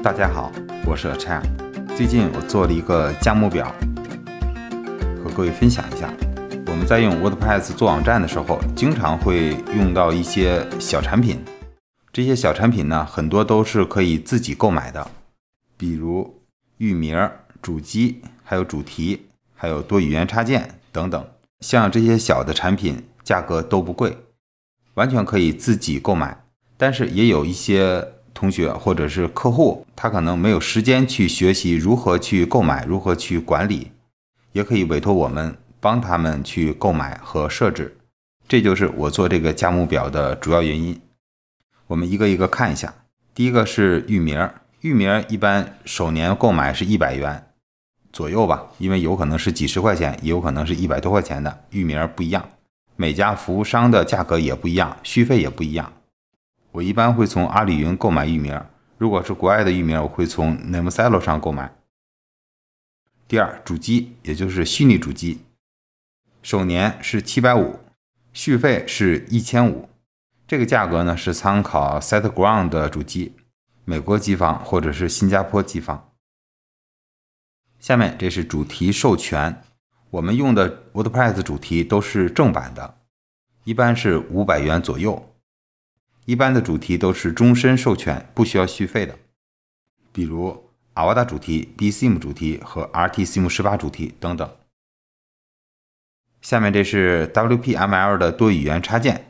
大家好，我是 Chen。最近我做了一个价目表，和各位分享一下。我们在用 WordPress 做网站的时候，经常会用到一些小产品。这些小产品呢，很多都是可以自己购买的，比如域名、主机、还有主题、还有多语言插件等等。像这些小的产品，价格都不贵，完全可以自己购买。但是也有一些。同学或者是客户，他可能没有时间去学习如何去购买，如何去管理，也可以委托我们帮他们去购买和设置。这就是我做这个价目表的主要原因。我们一个一个看一下，第一个是域名，域名一般首年购买是一百元左右吧，因为有可能是几十块钱，也有可能是一百多块钱的域名不一样，每家服务商的价格也不一样，续费也不一样。我一般会从阿里云购买域名，如果是国外的域名，我会从 NameSilo 上购买。第二，主机也就是虚拟主机，首年是七百五，续费是一千五，这个价格呢是参考 SiteGround 的主机，美国机房或者是新加坡机房。下面这是主题授权，我们用的 WordPress 主题都是正版的，一般是五百元左右。一般的主题都是终身授权，不需要续费的，比如阿瓦达主题、B c m 主题和 RT c m 十八主题等等。下面这是 W P M L 的多语言插件，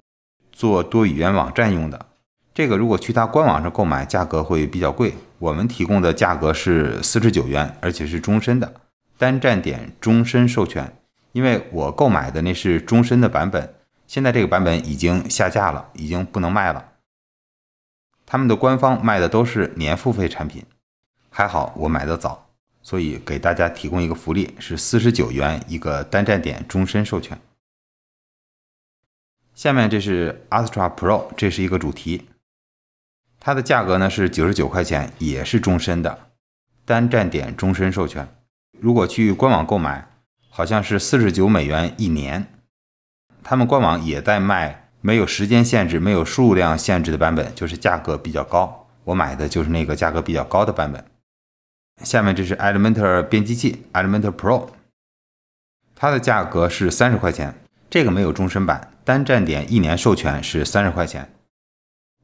做多语言网站用的。这个如果去它官网上购买，价格会比较贵，我们提供的价格是四十九元，而且是终身的，单站点终身授权。因为我购买的那是终身的版本。现在这个版本已经下架了，已经不能卖了。他们的官方卖的都是年付费产品，还好我买的早，所以给大家提供一个福利，是四十九元一个单站点终身授权。下面这是 Astra Pro，这是一个主题，它的价格呢是九十九块钱，也是终身的单站点终身授权。如果去官网购买，好像是四十九美元一年。他们官网也在卖没有时间限制、没有数量限制的版本，就是价格比较高。我买的就是那个价格比较高的版本。下面这是 Element o r 编辑器 Element o r Pro，它的价格是三十块钱。这个没有终身版，单站点一年授权是三十块钱。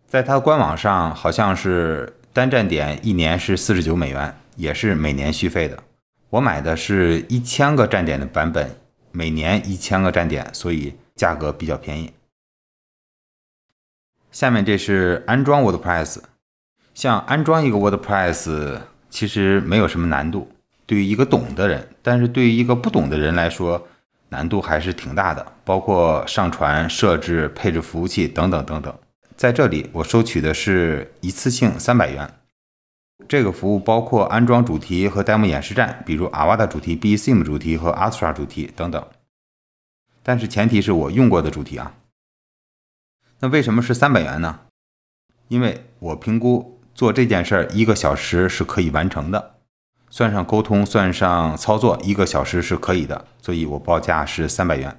在它的官网上好像是单站点一年是四十九美元，也是每年续费的。我买的是一千个站点的版本，每年一千个站点，所以。价格比较便宜。下面这是安装 WordPress，像安装一个 WordPress 其实没有什么难度，对于一个懂的人，但是对于一个不懂的人来说，难度还是挺大的，包括上传、设置、配置服务器等等等等。在这里我收取的是一次性三百元，这个服务包括安装主题和 demo 演示站，比如 a v a d a 主题、Bee i m 主题和 Astra 主题等等。但是前提是我用过的主题啊。那为什么是三百元呢？因为我评估做这件事儿一个小时是可以完成的，算上沟通，算上操作，一个小时是可以的，所以我报价是三百元。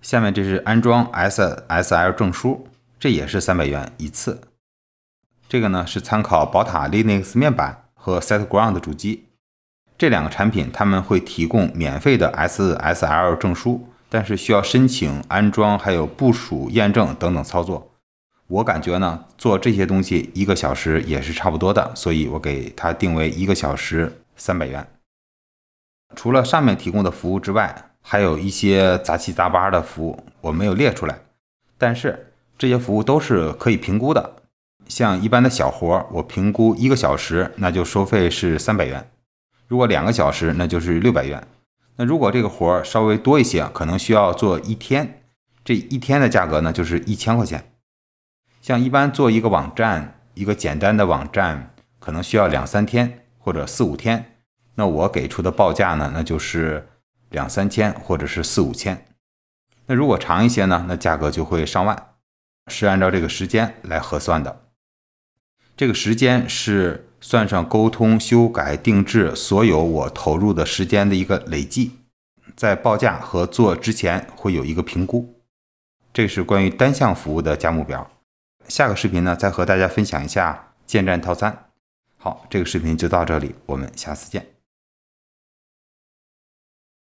下面这是安装 SSL 证书，这也是三百元一次。这个呢是参考宝塔 Linux 面板和 SetGround 主机。这两个产品他们会提供免费的 SSL 证书，但是需要申请、安装、还有部署、验证等等操作。我感觉呢，做这些东西一个小时也是差不多的，所以我给它定为一个小时三百元。除了上面提供的服务之外，还有一些杂七杂八的服务我没有列出来，但是这些服务都是可以评估的。像一般的小活，我评估一个小时，那就收费是三百元。如果两个小时，那就是六百元。那如果这个活儿稍微多一些，可能需要做一天，这一天的价格呢就是一千块钱。像一般做一个网站，一个简单的网站，可能需要两三天或者四五天，那我给出的报价呢，那就是两三千或者是四五千。那如果长一些呢，那价格就会上万，是按照这个时间来核算的。这个时间是。算上沟通、修改、定制，所有我投入的时间的一个累计，在报价和做之前会有一个评估。这是关于单项服务的价目表。下个视频呢，再和大家分享一下建站套餐。好，这个视频就到这里，我们下次见。